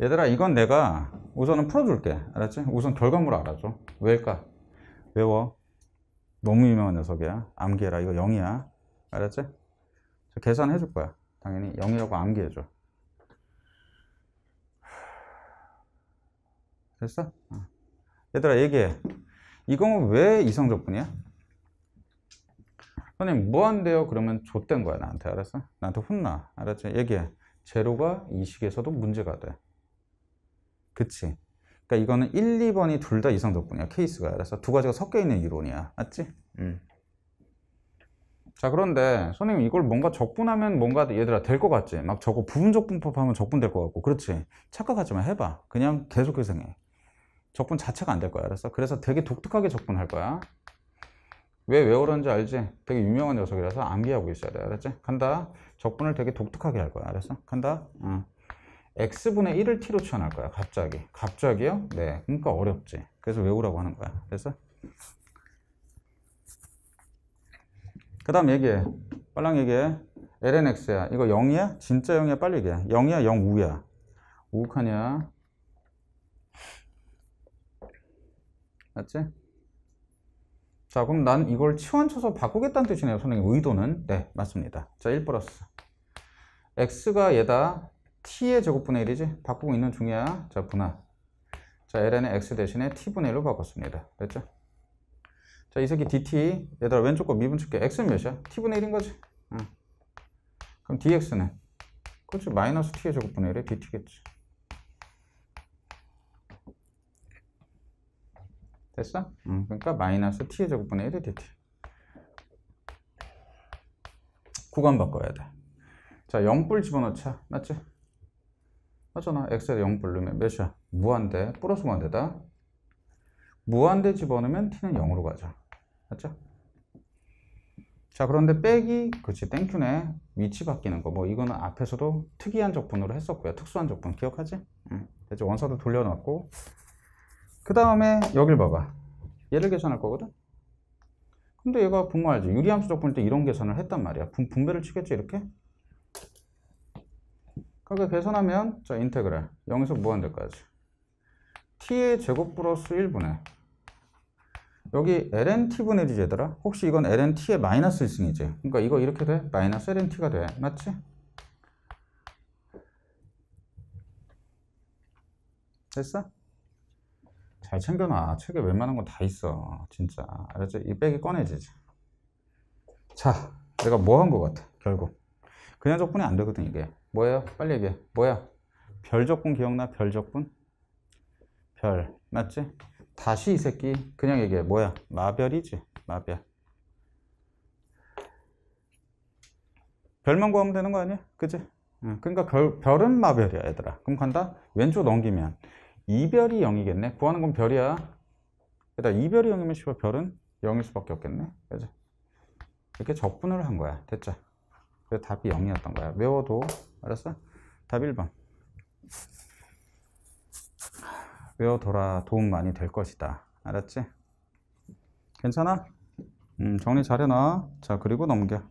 얘들아 이건 내가 우선은 풀어줄게 알았지? 우선 결과물을 알아줘 왜일까? 외워 너무 유명한 녀석이야 암기해라 이거 0이야 알았지? 계산해 줄 거야 당연히 0이라고 암기해 줘 됐어? 어. 얘들아 얘기해 이건 왜 이성적분이야? 선생님 뭐한대요? 그러면 좆된 거야 나한테 알았어? 나한테 혼나 알았지? 얘기해 제로가 이 식에서도 문제가 돼 그치? 그러니까 이거는 1, 2번이 둘 다 이상 덕분이야 케이스가 그래서 두 가지가 섞여 있는 이론이야 맞지? 음. 자 그런데 선생님 이걸 뭔가 적분하면 뭔가 얘들아 될 것 같지? 막 저거 부분적분법 하면 적분될 것 같고 그렇지 착각하지만 해봐 그냥 계속 회생해 적분 자체가 안 될 거야 알았어? 그래서 되게 독특하게 적분할 거야 왜왜그런지 알지? 되게 유명한 녀석이라서 암기하고 있어야 돼 알았지? 간다 적분을 되게 독특하게 할 거야 알았어? 간다? 응. x분의 1을 t로 치환할 거야 갑자기 갑자기요? 네 그러니까 어렵지 그래서 외우라고 하는 거야 그래서 그 다음 얘기해 빨랑 얘기해 lnx야 이거 0이야? 진짜 0이야? 빨리 얘기해 0이야? 0 우야 우욱하냐 맞지? 자 그럼 난 이걸 치환쳐서 바꾸겠다는 뜻이네요 선생님 의도는 네 맞습니다 자1 플러스 x가 얘다 t의 제곱분의 1이지 바꾸고 있는 중이야 자분화자 l n 의 x 대신에 t분의 1로 바꿨습니다 됐죠? 자이 새끼 dt 얘들아 왼쪽 거 미분축해 x는 몇이야? t분의 1인 거지 응. 그럼 dx는 그렇지 마이너스 t의 제곱분의 1에 dt겠지 됐어? 응. 그러니까 마이너스 t의 제곱분의 1에 dt 구간 바꿔야 돼 자, 0불 집어넣자. 맞지? 하잖아 x의 0 볼륨의 몇이야? 무한대 플러스 무한대다. 무한대 집어넣으면 t는 0으로 가죠. 맞죠? 자 그런데 빼기 그렇지 땡큐네 위치 바뀌는 거 뭐 이거는 앞에서도 특이한 적분으로 했었고요 특수한 적분 기억하지? 응. 대체 원서도 돌려놨고 그 다음에 여길 봐봐 얘를 계산할 거거든 근데 얘가 분모알지 유리함수 적분일 때 이런 계산을 했단 말이야 분, 분배를 치겠지 이렇게 그러니까 계산하면 자 인테그랄 0에서 무한대까지 뭐 t의 제곱 플러스 1분의 여기 ln t분의 주되더라 혹시 이건 ln t의 마이너스 1승이지 그러니까 이거 이렇게 돼 마이너스 ln t가 돼 맞지? 됐어? 잘 챙겨놔 책에 웬만한 건 다 있어 진짜 알았지? 이 백이 꺼내지자 내가 뭐 한 것 같아 결국 그냥 적분이 안 되거든 이게 뭐예요? 빨리 얘기해 뭐야? 별 적분 기억나? 별 적분? 별 맞지? 다시 이 새끼 그냥 얘기해 뭐야? 마별이지 마별 별만 구하면 되는 거 아니야? 그치 그러니까 별, 별은 마별이야 얘들아 그럼 간다 왼쪽 넘기면 이별이 0이겠네 구하는 건 별이야 일단 이별이 0이면 씨발 별은 0일 수밖에 없겠네 그지? 이렇게 적분을 한 거야 됐죠? 그래서 답이 0이었던 거야. 외워도 알았어? 답 1번. 외워둬라 도움 많이 될 것이다. 알았지? 괜찮아? 음, 정리 잘해놔. 자, 그리고 넘겨.